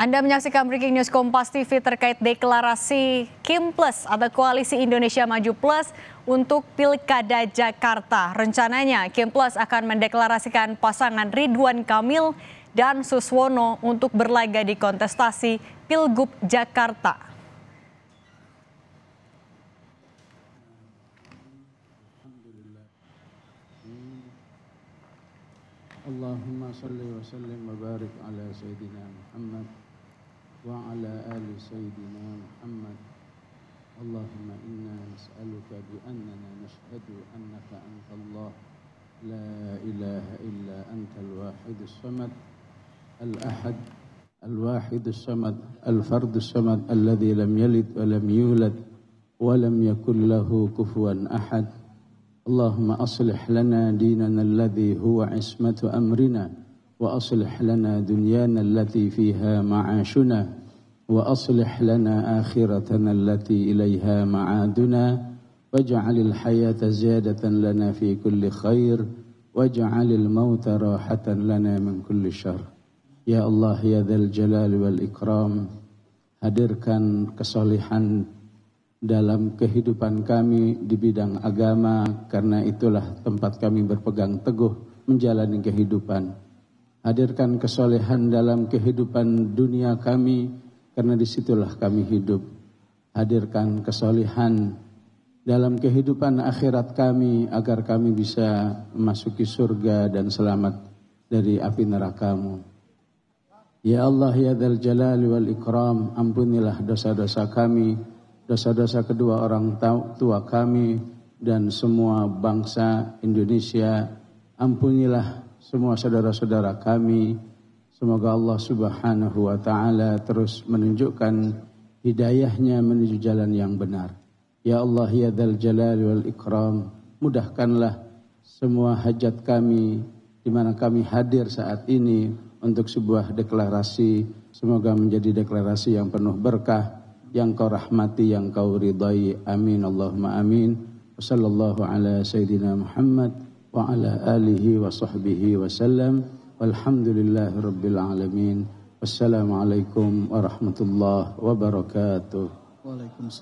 Anda menyaksikan Breaking News Kompas TV terkait deklarasi Kim Plus atau Koalisi Indonesia Maju Plus untuk Pilkada Jakarta. Rencananya Kim Plus akan mendeklarasikan pasangan Ridwan Kamil dan Suswono untuk berlaga di kontestasi Pilgub Jakarta. Allahumma salli wa sallim wa barik ala Sayyidina Muhammad وعلى آل سيدنا محمد اللهم إنا نسألك بأننا نشهد أنك أنت الله لا إله إلا أنت الواحد الصمد الأحد الواحد الصمد الفرد الصمد الذي لم يلد ولم يولد ولم يكن له كفوا أحد اللهم أصلح لنا ديننا الذي هو عصمة أمرنا وأصلح لنا دنيانا التي فيها معاشنا وأصلح لنا آخرتنا التي إليها معادنا واجعل الحياة زيادة لنا في كل خير واجعل الموت راحة لنا من كل شر Ya Allah ya Dzal Jalal wal Ikram hadirkan kesolehan dalam kehidupan kami di bidang agama karena itulah tempat kami berpegang teguh menjalani kehidupan. Hadirkan kesolehan dalam kehidupan dunia kami, karena disitulah kami hidup. Hadirkan kesolehan dalam kehidupan akhirat kami, agar kami bisa memasuki surga dan selamat dari api nerakamu. Ya Allah, Ya Dal Jalali wal Ikram, ampunilah dosa-dosa kami, dosa-dosa kedua orang tua kami, dan semua bangsa Indonesia. Ampunilah semua saudara-saudara kami. Semoga Allah Subhanahu wa taala terus menunjukkan hidayahnya menuju jalan yang benar. Ya Allah ya Dzal Jalali wal Ikram, mudahkanlah semua hajat kami di mana kami hadir saat ini untuk sebuah deklarasi semoga menjadi deklarasi yang penuh berkah yang kau rahmati yang kau ridai amin Allahumma amin Wassalamualaikum ala wabarakatuh. Muhammad وعلى آله وصحبه وسلم والحمد لله رب العالمين والسلام عليكم ورحمة الله وبركاته وعليكم السلام